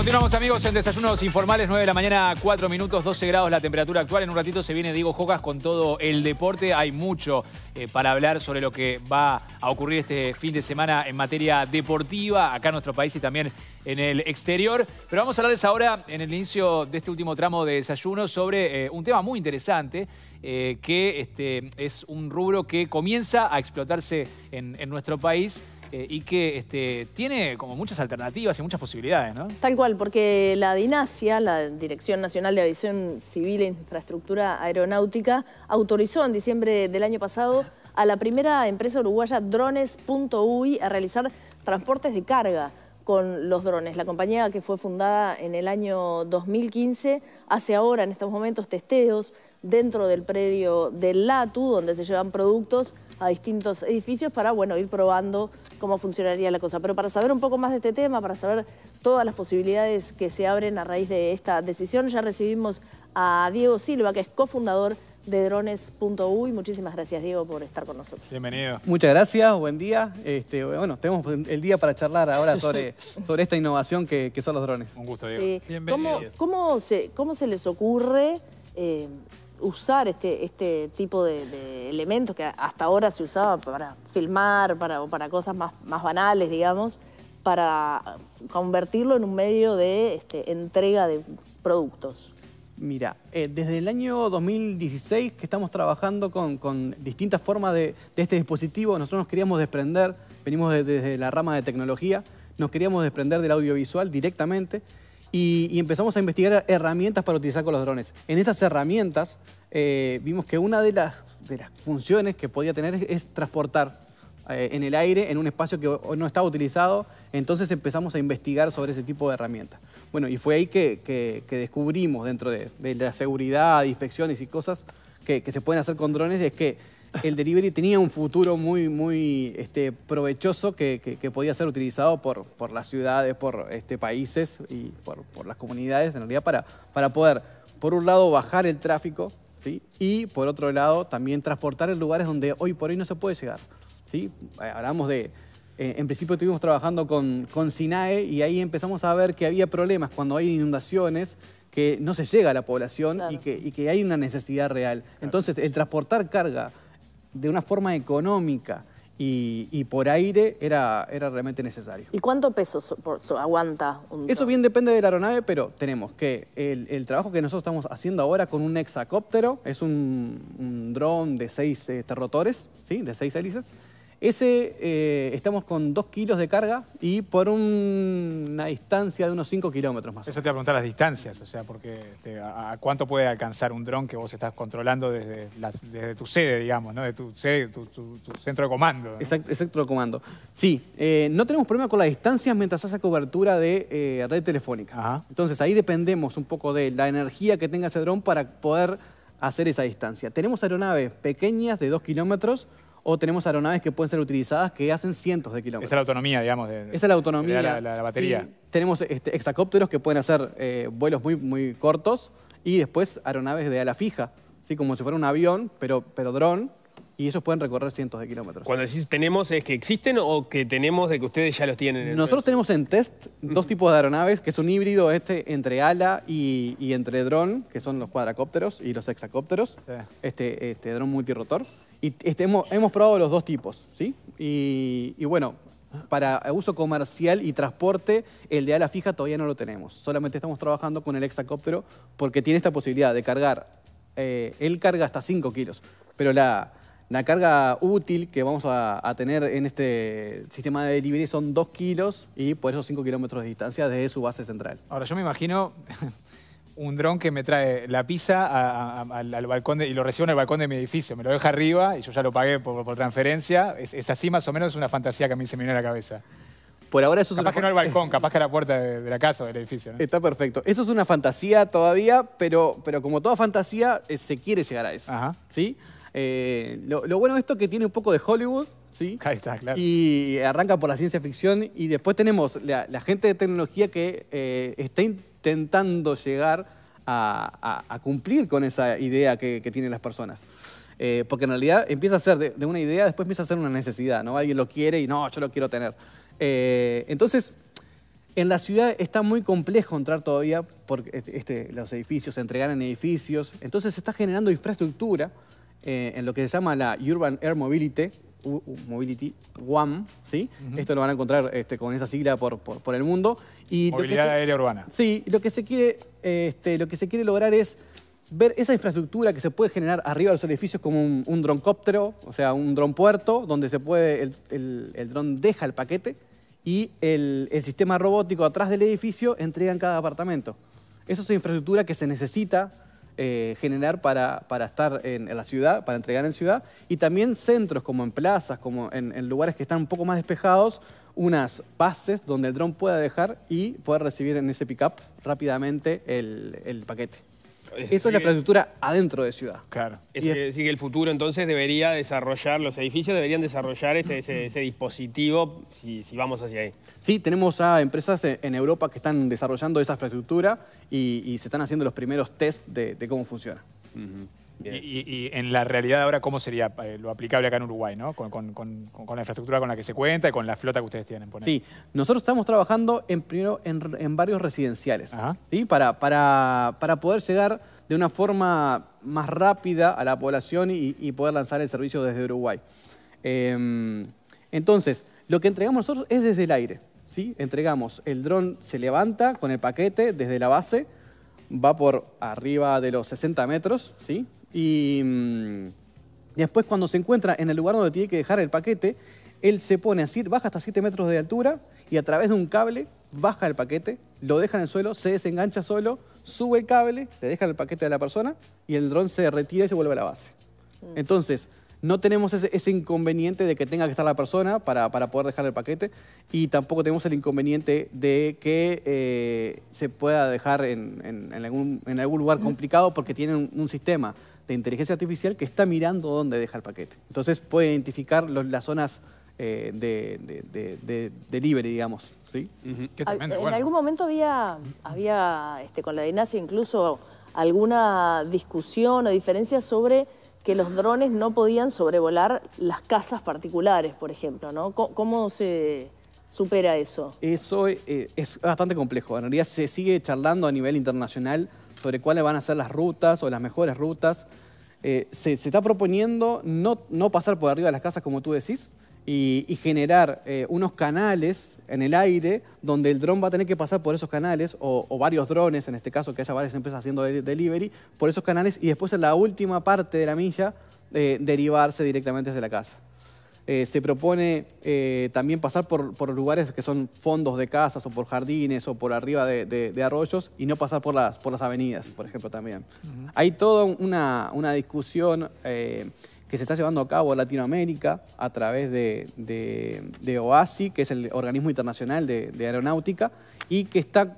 Continuamos amigos en Desayunos Informales, 9 de la mañana, 4 minutos, 12 grados la temperatura actual. En un ratito se viene Diego Jocas con todo el deporte. Hay mucho eh, para hablar sobre lo que va a ocurrir este fin de semana en materia deportiva, acá en nuestro país y también en el exterior. Pero vamos a hablarles ahora, en el inicio de este último tramo de desayuno sobre eh, un tema muy interesante eh, que este, es un rubro que comienza a explotarse en, en nuestro país eh, y que este, tiene como muchas alternativas y muchas posibilidades, ¿no? Tal cual, porque la DINASIA, la Dirección Nacional de Aviación Civil e Infraestructura Aeronáutica, autorizó en diciembre del año pasado a la primera empresa uruguaya Drones.uy, a realizar transportes de carga con los drones. La compañía que fue fundada en el año 2015 hace ahora, en estos momentos, testeos dentro del predio del LATU, donde se llevan productos a distintos edificios para bueno, ir probando cómo funcionaría la cosa. Pero para saber un poco más de este tema, para saber todas las posibilidades que se abren a raíz de esta decisión, ya recibimos a Diego Silva, que es cofundador de drones.uy. Muchísimas gracias, Diego, por estar con nosotros. Bienvenido. Muchas gracias, buen día. Este, bueno, tenemos el día para charlar ahora sobre, sobre esta innovación que, son los drones. Un gusto, Diego. Bienvenido. ¿Cómo, se, ¿Cómo se les ocurre... Eh, usar este, este tipo de, elementos que hasta ahora se usaba para filmar, para, para cosas más, banales, digamos, para convertirlo en un medio de este, entrega de productos? Mira, eh, desde el año 2016 que estamos trabajando con, distintas formas de, este dispositivo, nosotros nos queríamos desprender, venimos desde la rama de tecnología, nos queríamos desprender del audiovisual directamente y, empezamos a investigar herramientas para utilizar con los drones. En esas herramientas eh, vimos que una de las, de las funciones que podía tener es, transportar eh, en el aire, en un espacio que no estaba utilizado, entonces empezamos a investigar sobre ese tipo de herramientas. Bueno, y fue ahí que, descubrimos dentro de, la seguridad, inspecciones y cosas que, que se pueden hacer con drones, es que el delivery tenía un futuro muy, muy este, provechoso que, podía ser utilizado por, las ciudades, por este, países y por, las comunidades, en realidad, para, para poder, por un lado, bajar el tráfico y, por otro lado, también transportar en lugares donde hoy por hoy no se puede llegar. ¿sí? Eh, hablamos de... Eh, en principio estuvimos trabajando con, con SINAE y ahí empezamos a ver que había problemas cuando hay inundaciones que no se llega a la población y, que, hay una necesidad real. Entonces, el transportar carga de una forma económica y, por aire era, era realmente necesario. ¿Y cuánto peso aguanta un Eso bien depende de la aeronave, pero tenemos que el, trabajo que nosotros estamos haciendo ahora con un hexacóptero, es un, dron de seis eh, terrotores, ¿sí? de seis hélices, ese eh, estamos con 2 kilos de carga y por una distancia de unos 5 kilómetros más. Eso te va a preguntar las distancias, o sea, porque este, a, cuánto puede alcanzar un dron que vos estás controlando desde, tu sede, digamos, ¿no? De tu sede, tu, centro de comando. Exacto, centro de comando. Sí, eh, no tenemos problema con las distancias mientras hace cobertura de eh, red telefónica. Entonces ahí dependemos un poco de la energía que tenga ese dron para poder hacer esa distancia. Tenemos aeronaves pequeñas de 2 kilómetros o tenemos aeronaves que pueden ser utilizadas que hacen cientos de kilómetros. Esa es la autonomía, digamos. De, Esa es la autonomía. batería. Tenemos este, hexacópteros que pueden hacer eh, vuelos muy, muy cortos y después aeronaves de ala fija, como si fuera un avión, pero, pero dron, y ellos pueden recorrer cientos de kilómetros. Cuando decís tenemos, ¿es eh, que existen o que tenemos de que ustedes ya los tienen? Nosotros tenemos en test dos tipos de aeronaves, que es un híbrido este entre ala y, entre dron, que son los cuadracópteros y los hexacópteros, este, este dron multirotor. Y este, hemos, probado los dos tipos, ¿sí? Y, bueno, para uso comercial y transporte, el de ala fija todavía no lo tenemos. Solamente estamos trabajando con el hexacóptero porque tiene esta posibilidad de cargar. Eh, él carga hasta 5 kilos, pero la, la carga útil que vamos a, tener en este sistema de delivery son 2 kilos y por esos 5 kilómetros de distancia desde su base central. Ahora, yo me imagino un dron que me trae la pizza al, balcón y lo recibo en el balcón de mi edificio. Me lo deja arriba y yo ya lo pagué por, transferencia. Es, así más o menos una fantasía que a mí se me viene a la cabeza. Por ahora eso es Capaz que no el balcón, capaz que la puerta de, la casa o del edificio. Está perfecto. Eso es una fantasía todavía, pero, pero como toda fantasía, eh, se quiere llegar a eso. Ajá. ¿Sí? Eh, lo, bueno de esto es que tiene un poco de Hollywood, ¿sí? Y arranca por la ciencia ficción y después tenemos la, gente de tecnología que eh, está intentando llegar a, cumplir con esa idea que, tienen las personas. Eh, porque en realidad empieza a ser de, una idea, después empieza a ser una necesidad, ¿no? Alguien lo quiere y no, yo lo quiero tener. entonces, en la ciudad está muy complejo entrar todavía porque este, este, los edificios, se entregan en edificios, entonces se está generando infraestructura eh, en lo que se llama la Urban Air Mobility, Mobility One, ¿sí? Esto lo van a encontrar este, con esa sigla por, el mundo. Y Movilidad aérea urbana. Sí, lo que se quiere, este, lo que se quiere lograr es ver esa infraestructura que se puede generar arriba de los edificios como un, un droncóptero, o sea, un dron puerto, donde se puede, el, dron deja el paquete y el, el, sistema robótico atrás del edificio entrega en cada apartamento. Eso es infraestructura que se necesita eh, generar para, para estar en, la ciudad, para entregar en ciudad, y también centros como en plazas, como en, lugares que están un poco más despejados, unas bases donde el dron pueda dejar y poder recibir en ese pickup rápidamente el paquete. Eso es la infraestructura adentro de ciudad. Claro. Es, decir, que el futuro entonces debería desarrollar, los edificios deberían desarrollar este, ese, dispositivo si, vamos hacia ahí. Sí, tenemos a empresas en Europa que están desarrollando esa infraestructura y, se están haciendo los primeros test de, cómo funciona. Y, en la realidad ahora, ¿cómo sería eh, lo aplicable acá en Uruguay, ¿no? con, la infraestructura con la que se cuenta y con la flota que ustedes tienen? Sí, nosotros estamos trabajando primero en, varios residenciales, ¿sí? Para, para, poder llegar de una forma más rápida a la población y, poder lanzar el servicio desde Uruguay. Em, entonces, lo que entregamos nosotros es desde el aire. ¿sí? Entregamos, el dron se levanta con el paquete desde la base, va por arriba de los 60 metros, ¿sí? Y, mm, después cuando se encuentra en el lugar donde tiene que dejar el paquete, él se pone así, baja hasta 7 metros de altura y a través de un cable baja el paquete, lo deja en el suelo, se desengancha solo, sube el cable, le deja el paquete a la persona y el dron se retira y se vuelve a la base. Mm. Entonces, no tenemos ese, inconveniente de que tenga que estar la persona para, poder dejar el paquete y tampoco tenemos el inconveniente de que eh, se pueda dejar en, algún, lugar complicado porque tienen un, un sistema de inteligencia artificial que está mirando dónde deja el paquete. Entonces puede identificar las zonas eh, de, libre delivery, digamos. en algún momento había, había este, con la Dinasia incluso alguna discusión o diferencia sobre que los drones no podían sobrevolar las casas particulares, por ejemplo, ¿Cómo, se supera eso? Eso eh, es bastante complejo. En realidad se sigue charlando a nivel internacional sobre cuáles van a ser las rutas o las mejores rutas. Eh, se, está proponiendo no, pasar por arriba de las casas, como tú decís, y, generar eh, unos canales en el aire donde el dron va a tener que pasar por esos canales, o, varios drones, en este caso, que haya varias empresas haciendo delivery, por esos canales, y después en la última parte de la milla eh, derivarse directamente desde la casa. Eh, se propone eh, también pasar por, lugares que son fondos de casas o por jardines o por arriba de, arroyos y no pasar por las, por las avenidas, por ejemplo, también. Hay toda una, discusión eh, que se está llevando a cabo en Latinoamérica a través de, de OASI, que es el organismo internacional de, aeronáutica, y que está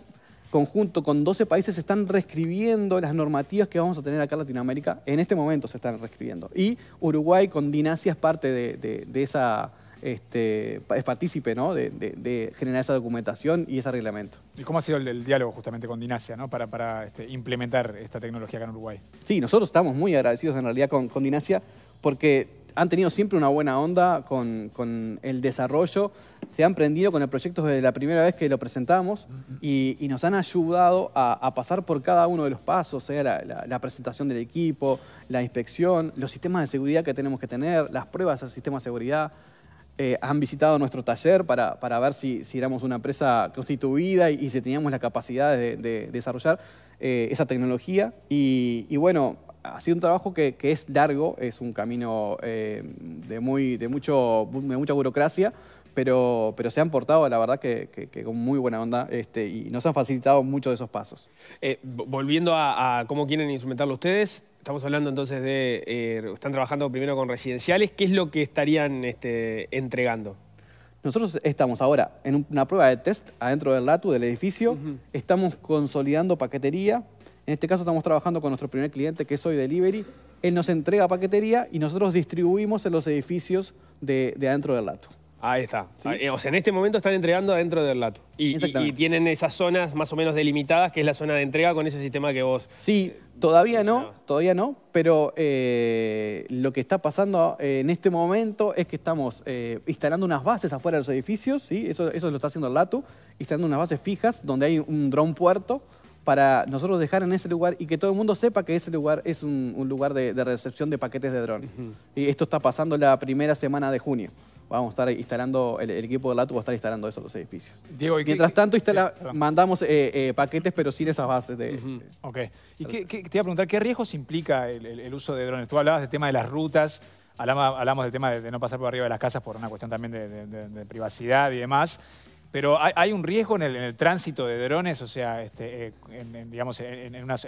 conjunto con 12 países, se están reescribiendo las normativas que vamos a tener acá en Latinoamérica. En este momento se están reescribiendo. Y Uruguay con Dinasia es parte de, esa... Este, es partícipe ¿no? de, generar esa documentación y ese reglamento. ¿Y cómo ha sido el, diálogo justamente con Dinasia ¿no? para, para este, implementar esta tecnología acá en Uruguay? Sí, nosotros estamos muy agradecidos en realidad con, con Dinasia porque han tenido siempre una buena onda con, el desarrollo, se han prendido con el proyecto desde la primera vez que lo presentamos y, nos han ayudado a, pasar por cada uno de los pasos, sea la, presentación del equipo, la inspección, los sistemas de seguridad que tenemos que tener, las pruebas al sistema de seguridad. Eh, han visitado nuestro taller para, ver si, éramos una empresa constituida y, si teníamos la capacidad de, desarrollar eh, esa tecnología. y bueno, ha sido un trabajo que, es largo, es un camino eh, de, muy, de, mucho, de mucha burocracia, pero, pero se han portado, la verdad, que, con muy buena onda este, y nos han facilitado muchos de esos pasos. Eh, volviendo a, cómo quieren instrumentarlo ustedes, estamos hablando entonces de, eh, están trabajando primero con residenciales, ¿qué es lo que estarían este, entregando? Nosotros estamos ahora en una prueba de test adentro del LATU, del edificio, estamos consolidando paquetería, en este caso estamos trabajando con nuestro primer cliente que es Hoy Delivery. Él nos entrega paquetería y nosotros distribuimos en los edificios de, adentro del lato. Ahí está. Ah, eh, o sea, en este momento están entregando adentro del lato. Y, tienen esas zonas más o menos delimitadas, que es la zona de entrega con ese sistema que vos... Sí, todavía no, todavía no, pero eh, lo que está pasando en este momento es que estamos eh, instalando unas bases afuera de los edificios, ¿sí? eso, eso lo está haciendo el Lato. instalando unas bases fijas donde hay un dron puerto para nosotros dejar en ese lugar y que todo el mundo sepa que ese lugar es un, lugar de, recepción de paquetes de drones. Y esto está pasando la primera semana de junio. Vamos a estar instalando, el, equipo de LATU va a estar instalando esos los edificios. ¿y Mientras tanto, instala, mandamos eh, eh, paquetes, pero sin esas bases de... Ok. ¿Y qué, te iba a preguntar, qué riesgos implica el, uso de drones? Tú hablabas del tema de las rutas, hablamos, del tema de, no pasar por arriba de las casas por una cuestión también de, de privacidad y demás. Pero hay, un riesgo en el, tránsito de drones, o sea, este, eh, en, digamos, en, una,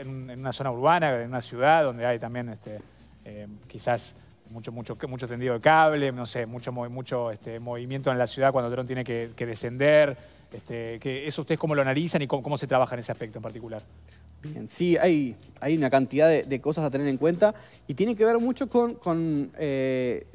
zona urbana, en una ciudad donde hay también este, eh, quizás mucho, mucho, mucho tendido de cable, no sé, mucho, mucho este, movimiento en la ciudad cuando el dron tiene que, descender. Este, que ¿Eso ustedes cómo lo analizan y cómo, se trabaja en ese aspecto en particular? Bien, sí, hay, hay una cantidad de, cosas a tener en cuenta y tiene que ver mucho con, eh,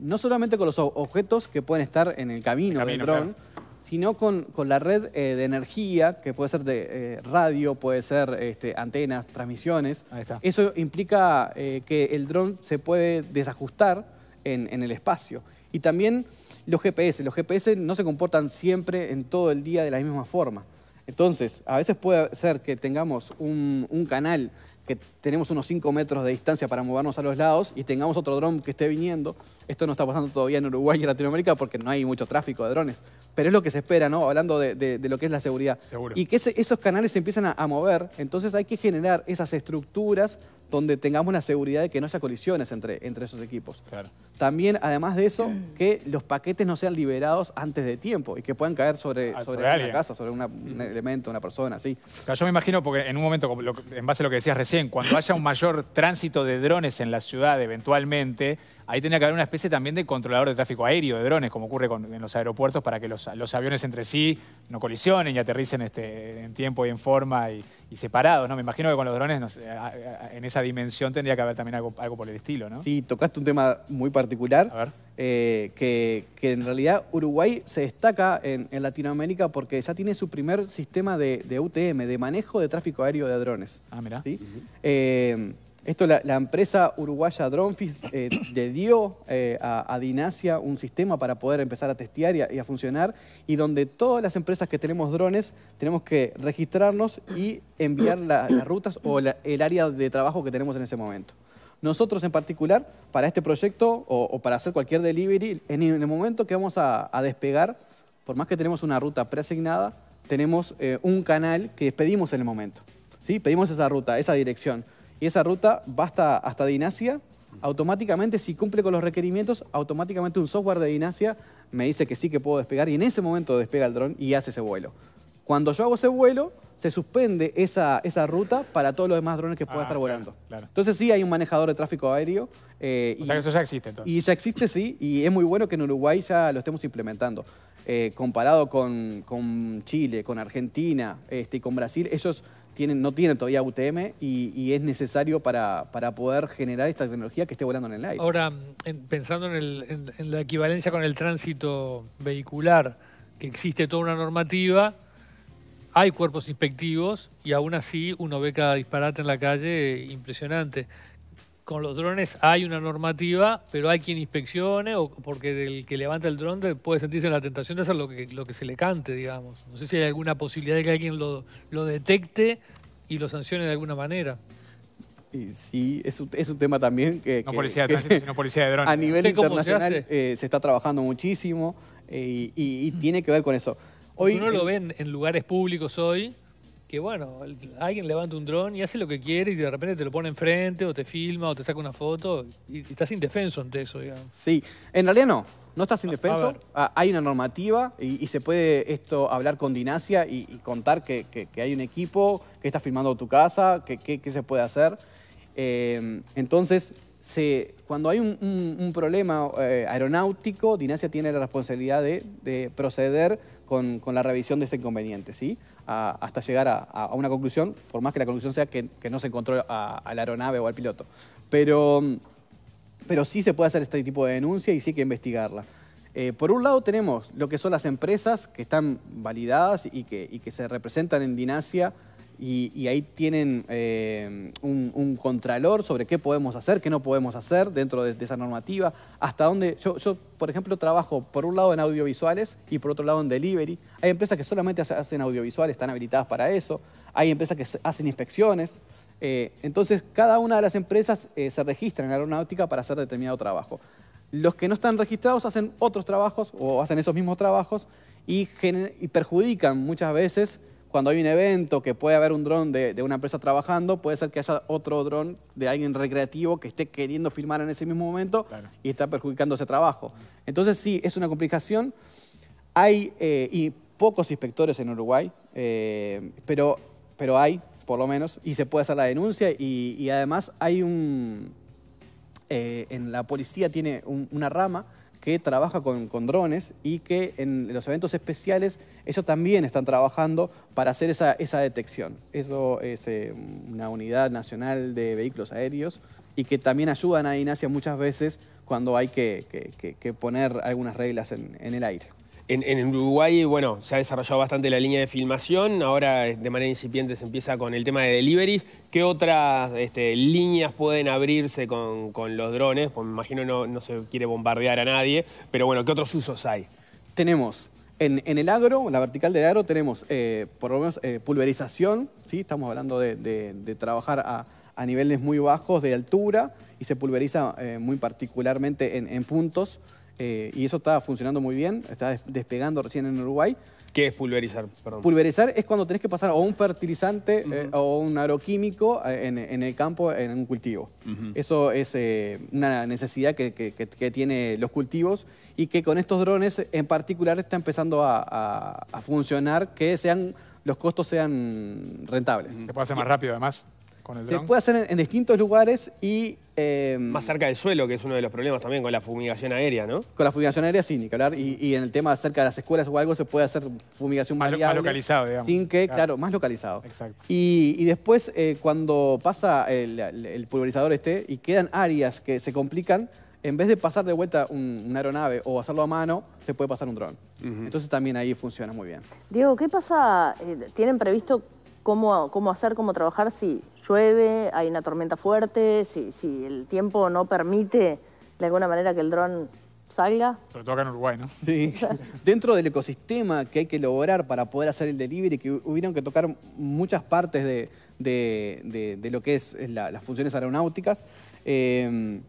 no solamente con los objetos que pueden estar en el camino, del dron, sino con, la red eh, de energía, que puede ser de eh, radio, puede ser este, antenas, transmisiones. Eso implica eh, que el dron se puede desajustar en, el espacio. Y también los GPS. Los GPS no se comportan siempre en todo el día de la misma forma. Entonces, a veces puede ser que tengamos un, un canal que tenemos unos 5 metros de distancia para movernos a los lados y tengamos otro dron que esté viniendo. Esto no está pasando todavía en Uruguay y Latinoamérica porque no hay mucho tráfico de drones. Pero es lo que se espera, ¿no? Hablando de, lo que es la seguridad. Y que esos canales se empiezan a mover, entonces hay que generar esas estructuras donde tengamos la seguridad de que no haya colisiones entre, entre esos equipos. También, además de eso, mm. que los paquetes no sean liberados antes de tiempo y que puedan caer sobre, ah, una casa, sobre un mm. elemento, una persona, sí. yo me imagino, porque en un momento, en base a lo que decías recién, cuando haya un mayor tránsito de drones en la ciudad eventualmente ahí tendría que haber una especie también de controlador de tráfico aéreo, de drones, como ocurre con, en los aeropuertos, para que los, aviones entre sí no colisionen y aterricen este, en tiempo y en forma y, separados, ¿no? Me imagino que con los drones en esa dimensión tendría que haber también algo, por el estilo, ¿no? Sí, tocaste un tema muy particular, eh, que, en realidad Uruguay se destaca en, Latinoamérica porque ya tiene su primer sistema de, UTM, de manejo de tráfico aéreo de drones. Ah, mira. ¿sí? Esto la, empresa uruguaya Dronfis eh, le dio eh, a, a, un sistema para poder empezar a testear y a, funcionar y donde todas las empresas que tenemos drones tenemos que registrarnos y enviar las rutas o el área de trabajo que tenemos en ese momento. Nosotros en particular, para este proyecto o, para hacer cualquier delivery, en el momento que vamos a, despegar, por más que tenemos una ruta preasignada, tenemos eh, un canal que despedimos en el momento. ¿sí? Pedimos esa ruta, esa dirección. Y esa ruta va hasta, hasta Dinacia. Automáticamente, si cumple con los requerimientos, automáticamente un software de Dinacia me dice que sí que puedo despegar y en ese momento despega el dron y hace ese vuelo. Cuando yo hago ese vuelo, se suspende esa, ruta para todos los demás drones que puedan ah, estar volando. Entonces sí hay un manejador de tráfico aéreo. Eh, o y, sea que eso ya existe entonces. Y ya existe, sí, y es muy bueno que en Uruguay ya lo estemos implementando. Eh, comparado con, Chile, con Argentina este, y con Brasil, ellos tienen, no tienen todavía UTM y, es necesario para, poder generar esta tecnología que esté volando en el aire. Ahora, pensando en, el, en, la equivalencia con el tránsito vehicular, que existe toda una normativa, hay cuerpos inspectivos y aún así uno ve cada disparate en la calle eh, impresionante con los drones hay una normativa, pero hay quien inspeccione, o porque el que levanta el dron puede sentirse en la tentación de hacer lo que, lo que se le cante, digamos. No sé si hay alguna posibilidad de que alguien lo, detecte y lo sancione de alguna manera. Y sí, es un, es un tema también que... No policía de tránsito, sino policía de drones. A nivel internacional eh, se, está trabajando muchísimo eh, y, tiene que ver con eso. Hoy, Uno lo ven ve en lugares públicos hoy, que bueno, alguien levanta un dron y hace lo que quiere y de repente te lo pone enfrente o te filma o te saca una foto y, estás indefenso ante eso, digamos. Sí, en realidad no, no estás indefenso. Ah, hay una normativa y, se puede esto hablar con Dinacia y, contar que, hay un equipo que está filmando tu casa, que, qué se puede hacer. Eh, entonces, se, cuando hay un, problema eh, aeronáutico, Dinacia tiene la responsabilidad de proceder con, la revisión de ese inconveniente, ¿sí? hasta llegar a, una conclusión, por más que la conclusión sea que, no se encontró a, la aeronave o al piloto. Pero, pero sí se puede hacer este tipo de denuncia y sí que investigarla. Eh, por un lado tenemos lo que son las empresas que están validadas y que, que se representan en Dinasia y, ahí tienen eh, un, contralor sobre qué podemos hacer, qué no podemos hacer dentro de, esa normativa, hasta dónde... Yo, por ejemplo, trabajo por un lado en audiovisuales y por otro lado en delivery. Hay empresas que solamente hacen audiovisuales, están habilitadas para eso. Hay empresas que hacen inspecciones. Eh, entonces, cada una de las empresas eh, se registra en aeronáutica para hacer determinado trabajo. Los que no están registrados hacen otros trabajos o hacen esos mismos trabajos y perjudican muchas veces cuando hay un evento que puede haber un dron de, una empresa trabajando, puede ser que haya otro dron de alguien recreativo que esté queriendo filmar en ese mismo momento y está perjudicando ese trabajo. Entonces sí, es una complicación. Hay eh, y pocos inspectores en Uruguay, eh, pero, pero hay, por lo menos, y se puede hacer la denuncia y, además hay un... Eh, en la policía tiene una rama que trabaja con, drones y que en los eventos especiales ellos también están trabajando para hacer esa, detección. Eso es eh, una unidad nacional de vehículos aéreos y que también ayudan a INASIA muchas veces cuando hay que, poner algunas reglas en el aire. En, Uruguay, bueno, se ha desarrollado bastante la línea de filmación, ahora eh, de manera incipiente se empieza con el tema de deliveries. ¿Qué otras este, líneas pueden abrirse con, los drones? Pues me imagino no, no se quiere bombardear a nadie, pero bueno, ¿qué otros usos hay? Tenemos en, el agro, la vertical del agro, tenemos eh, por lo menos eh, pulverización, ¿sí? estamos hablando de, trabajar a, niveles muy bajos de altura y se pulveriza muy particularmente en puntos eh, y eso está funcionando muy bien, está despegando recién en Uruguay. ¿Qué es pulverizar? Pulverizar es cuando tenés que pasar o un fertilizante eh, o un agroquímico eh, en, el campo, en un cultivo. Eso es una necesidad que, que, tienen los cultivos y que con estos drones en particular está empezando a, a funcionar, que sean los costos sean rentables. Se puede hacer más rápido además. Se puede hacer en, distintos lugares y... Em, más cerca del suelo, que es uno de los problemas también con la fumigación aérea, ¿no? Con la fumigación aérea sí, ni que hablar. Y, en el tema acerca de las escuelas o algo se puede hacer fumigación Más más, localizado, digamos. Sin que, Claro. más localizado. Exacto. Y, después, eh, cuando pasa eh, el, pulverizador este y quedan áreas que se complican, en vez de pasar de vuelta un- una aeronave o hacerlo a mano, se puede pasar un dron. Entonces también ahí funciona muy bien. Diego, ¿qué pasa? Eh, ¿Tienen previsto cómo, hacer, cómo trabajar si llueve, hay una tormenta fuerte, si, el tiempo no permite de alguna manera que el dron salga. Sobre todo acá en Uruguay, ¿no? Sí. Dentro del ecosistema que hay que lograr para poder hacer el delivery, que hubieron que tocar muchas partes de, lo que es las funciones aeronáuticas, eh,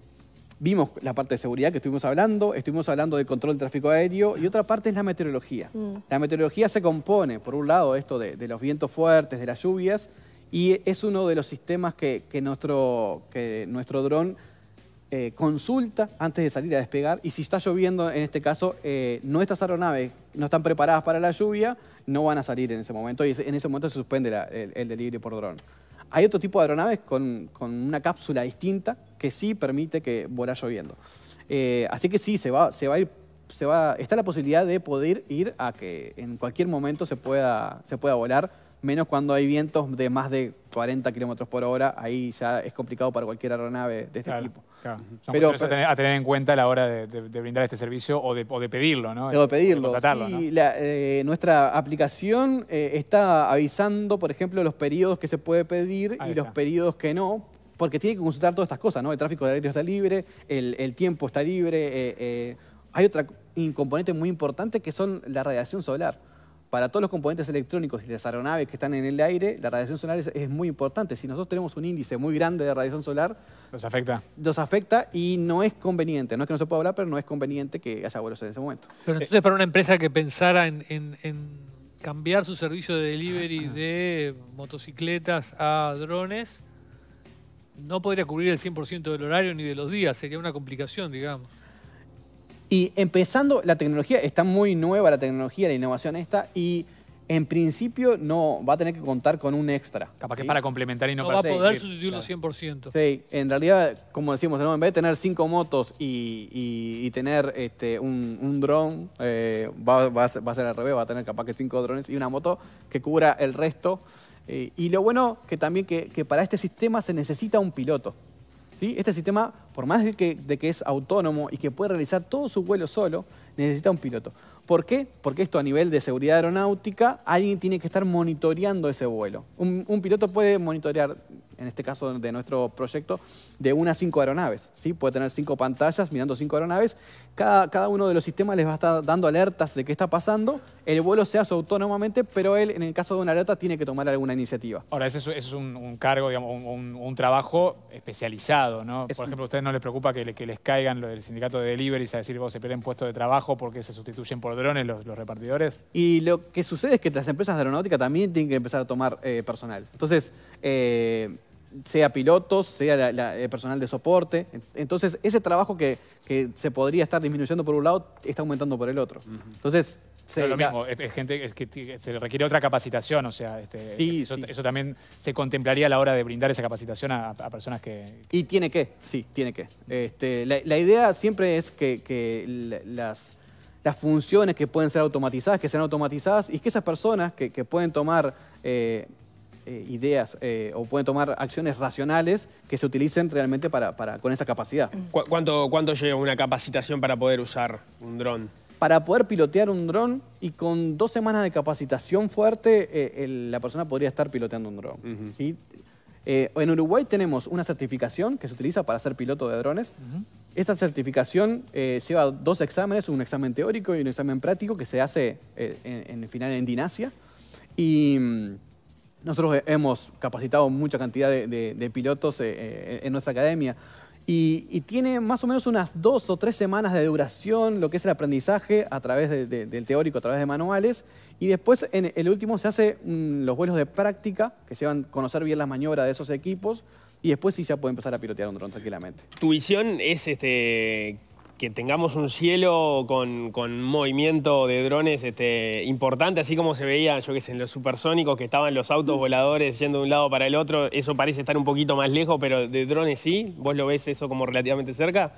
Vimos la parte de seguridad que estuvimos hablando, estuvimos hablando del control del tráfico aéreo y otra parte es la meteorología. Mm. La meteorología se compone, por un lado, esto de, los vientos fuertes, de las lluvias, y es uno de los sistemas que, nuestro, nuestro dron eh, consulta antes de salir a despegar y si está lloviendo, en este caso, eh, nuestras aeronaves no están preparadas para la lluvia, no van a salir en ese momento y en ese momento se suspende el, delirio por dron. Hay otro tipo de aeronaves con, una cápsula distinta que sí permite que vuela lloviendo. Eh, así que sí, se va, se va a ir se va, está la posibilidad de poder ir a que en cualquier momento se pueda, se pueda volar menos cuando hay vientos de más de 40 kilómetros por hora, ahí ya es complicado para cualquier aeronave de este tipo. pero, a tener, en cuenta a la hora de, brindar este servicio o de, pedirlo, ¿no? De pedirlo. Sí, eh, nuestra aplicación eh, está avisando, por ejemplo, los periodos que se puede pedir y los periodos que no, porque tiene que consultar todas estas cosas, ¿no? El tráfico de aéreo está libre, el, tiempo está libre. Eh, hay otra componente muy importante que son la radiación solar para todos los componentes electrónicos y las aeronaves que están en el aire, la radiación solar es, muy importante. Si nosotros tenemos un índice muy grande de radiación solar... Nos afecta. Nos afecta y no es conveniente. No es que no se pueda hablar, pero no es conveniente que haya vuelos en ese momento. Pero entonces para una empresa que pensara en, en cambiar su servicio de delivery de motocicletas a drones, no podría cubrir el 100% del horario ni de los días. Sería una complicación, digamos. Y empezando, la tecnología está muy nueva, la tecnología, la innovación esta, y en principio no va a tener que contar con un extra. Capaz que para complementar y no, va a poder sustituirlo 100%. Sí, en realidad, como decimos, en vez de tener cinco motos y, tener este, un, un dron, eh, va, a ser, al revés, va a tener capaz que cinco drones y una moto que cubra el resto. Eh, y lo bueno que también que para este sistema se necesita un piloto. ¿sí? Este sistema, por más de que, de que, es autónomo y que puede realizar todo su vuelo solo, necesita un piloto. ¿Por qué? Porque esto a nivel de seguridad aeronáutica, alguien tiene que estar monitoreando ese vuelo. un piloto puede monitorear en este caso de nuestro proyecto, de una a cinco aeronaves. ¿sí? Puede tener cinco pantallas mirando cinco aeronaves. Cada, cada uno de los sistemas les va a estar dando alertas de qué está pasando. El vuelo se hace autónomamente, pero él, en el caso de una alerta, tiene que tomar alguna iniciativa. Ahora, ese es, un, cargo, digamos, un, trabajo especializado, ¿no? Por ejemplo, ¿a ustedes no les preocupa que, que les caigan los del sindicato de deliveries a decir, vos, se pierden puestos de trabajo porque se sustituyen por drones los, repartidores? Y lo que sucede es que las empresas de aeronáutica también tienen que empezar a tomar eh, personal. Entonces, eh, sea pilotos, sea el personal de soporte. Entonces, ese trabajo que, se podría estar disminuyendo por un lado, está aumentando por el otro. Entonces, se, lo mismo, es, gente que se requiere otra capacitación, o sea, este, eso, también se contemplaría a la hora de brindar esa capacitación a, personas que, Y tiene que, sí, tiene que. Este, la, idea siempre es que, las funciones que pueden ser automatizadas, que sean automatizadas y que esas personas que, pueden tomar eh, eh, ideas eh, o pueden tomar acciones racionales que se utilicen realmente para, con esa capacidad. cuánto, lleva una capacitación para poder usar un dron? Para poder pilotear un dron y con dos semanas de capacitación fuerte, eh, la persona podría estar piloteando un dron. en Uruguay tenemos una certificación que se utiliza para ser piloto de drones. Esta certificación lleva dos exámenes, un examen teórico y un examen práctico que se hace en, el final en Dinasia. Y mm, nosotros eh, hemos capacitado mucha cantidad de, pilotos eh, eh, en nuestra academia y, tiene más o menos unas dos o tres semanas de duración lo que es el aprendizaje a través del teórico, a través de manuales y después en el último se hace mm, los vuelos de práctica que se van a conocer bien las maniobras de esos equipos y después sí ya puede empezar a pilotear un dron tranquilamente. Tu visión es este que tengamos un cielo con, con movimiento de drones este, importante, así como se veía, yo que sé, en los supersónicos, que estaban los autos mm. voladores yendo de un lado para el otro, eso parece estar un poquito más lejos, pero de drones sí, ¿vos lo ves eso como relativamente cerca?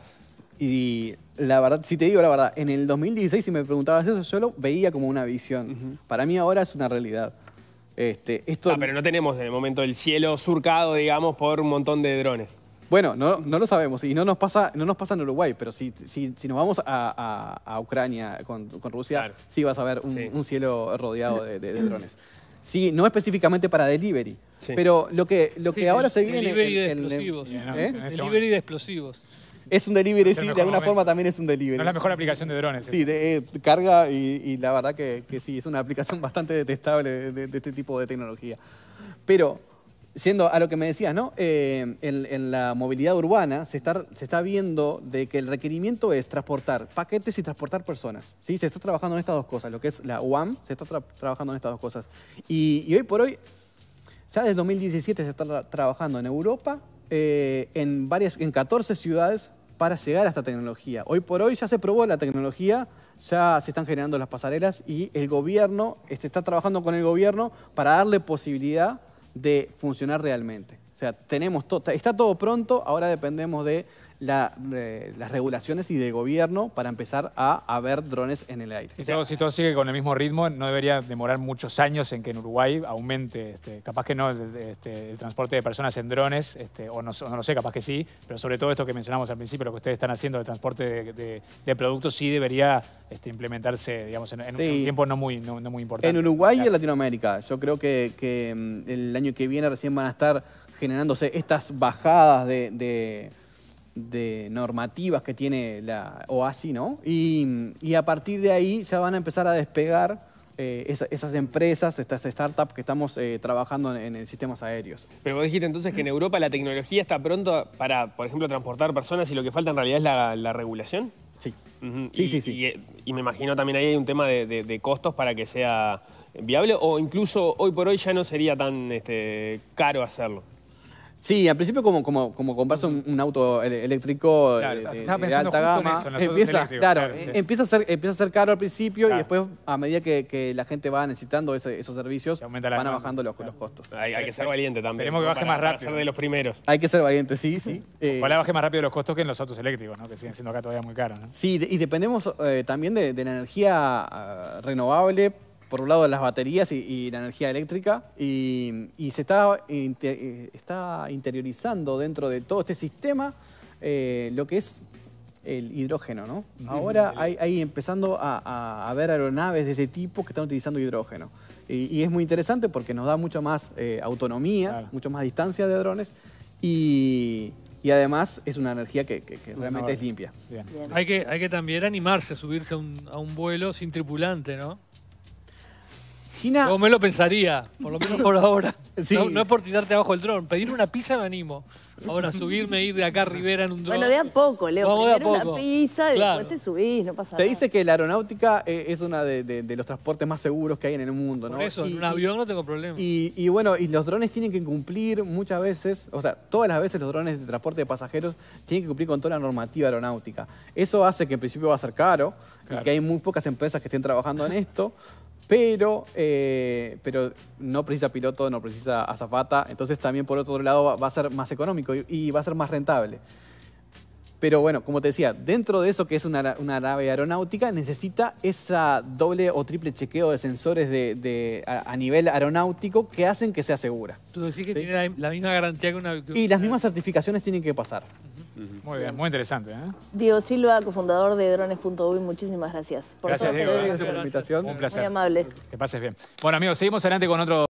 Y la verdad, si te digo la verdad, en el 2016 si me preguntabas eso, yo lo veía como una visión. Para mí ahora es una realidad. Este, esto... Ah, pero no tenemos en el momento el cielo surcado, digamos, por un montón de drones. Bueno, no, no, lo sabemos y no nos pasa, no nos pasa en Uruguay, pero si, si, nos vamos a, Ucrania con, Rusia, sí vas a ver un, cielo rodeado de, drones. Sí, no específicamente para delivery, pero lo que, lo que ahora se viene... Delivery de explosivos. ¿eh? Este delivery de explosivos. Es un delivery, sí, de alguna forma también es un delivery. No es la mejor aplicación de drones. Sí, de, eh, carga y, la verdad que, que, sí, es una aplicación bastante detestable de este tipo de tecnología. Pero Siendo a lo que me decías, ¿no? Eh, en, la movilidad urbana se está, se está viendo de que el requerimiento es transportar paquetes y transportar personas. ¿sí? Se está trabajando en estas dos cosas. Lo que es la UAM se está trabajando en estas dos cosas. Y, hoy por hoy, ya desde 2017 se está trabajando en Europa, eh, en, varias, en 14 ciudades para llegar a esta tecnología. Hoy por hoy ya se probó la tecnología, ya se están generando las pasarelas y el gobierno, este, está trabajando con el gobierno para darle posibilidad de funcionar realmente. O sea, tenemos todo, está todo pronto, ahora dependemos de eh, las regulaciones y de gobierno para empezar a haber drones en el aire. Si todo, sigue con el mismo ritmo, no debería demorar muchos años en que en Uruguay aumente, este, capaz que no, este, el transporte de personas en drones, este, o, no, lo sé, capaz que sí, pero sobre todo esto que mencionamos al principio, lo que ustedes están haciendo de transporte de, productos, sí debería implementarse, digamos, en, un tiempo no muy, no, muy importante. En Uruguay y en Latinoamérica. Yo creo que, mm, el año que viene recién van a estar generándose estas bajadas de de normativas que tiene la OASI, ¿no? Y, a partir de ahí ya van a empezar a despegar eh, esas, empresas, estas startups que estamos eh, trabajando en, sistemas aéreos. Pero vos dijiste entonces que en Europa la tecnología está pronto para, por ejemplo, transportar personas y lo que falta en realidad es la, regulación. Sí. sí, sí, sí. Eh, y, me imagino también ahí hay un tema de, costos para que sea viable o incluso hoy por hoy ya no sería tan este, caro hacerlo. Sí, al principio como, como, como compras un, auto eléctrico eh, de, alta gama, empieza, empieza, a ser, empieza a ser caro al principio y después a medida que, la gente va necesitando esos servicios van bajando los, costos. Hay, que ser valiente también. Tenemos que baje más rápido. de los primeros. Hay que ser valiente, sí, sí. Ojalá baje más rápido los costos que en los autos eléctricos, ¿no? que siguen siendo acá todavía muy caros. Sí, y dependemos eh, también de, la energía ah, renovable por un lado las baterías y, la energía eléctrica, y, se está, eh, está, interiorizando dentro de todo este sistema eh, lo que es el hidrógeno, ¿no? Ahora hay, empezando a, a, ver aeronaves de ese tipo que están utilizando hidrógeno. Y, es muy interesante porque nos da mucha más eh, autonomía, mucha mucho más distancia de drones y, además es una energía que, realmente es limpia. Hay, que, hay que también animarse a subirse a un vuelo sin tripulante, ¿no? me lo pensaría, por lo menos por ahora. No, es por tirarte abajo el dron. Pedir una pizza me animo. Ahora, subirme, ir de acá a Rivera en un dron. Bueno, de a poco, Leo. Vamos de a poco. una pizza después te subís, no pasa nada. Se dice que la aeronáutica eh, es uno de, los transportes más seguros que hay en el mundo, por eso, en un avión no tengo problema. Y, bueno, y los drones tienen que cumplir muchas veces, o sea, todas las veces los drones de transporte de pasajeros tienen que cumplir con toda la normativa aeronáutica. Eso hace que en principio va a ser caro y que hay muy pocas empresas que estén trabajando en esto pero, eh, pero no precisa piloto, no precisa azafata, entonces también por otro lado va, a ser más económico y, va a ser más rentable. Pero bueno, como te decía, dentro de eso que es una, una nave aeronáutica, necesita esa doble o triple chequeo de sensores de, a, nivel aeronáutico que hacen que sea segura. Tú decís que tiene la, misma garantía que una... Y las mismas certificaciones tienen que pasar. Muy bien, muy interesante. ¿eh? Diego Silva, cofundador de drones.uy, muchísimas gracias. Por gracias, Diego. Gracias por la invitación. Un placer. Muy amable. Que pases bien. Bueno, amigos, seguimos adelante con otro...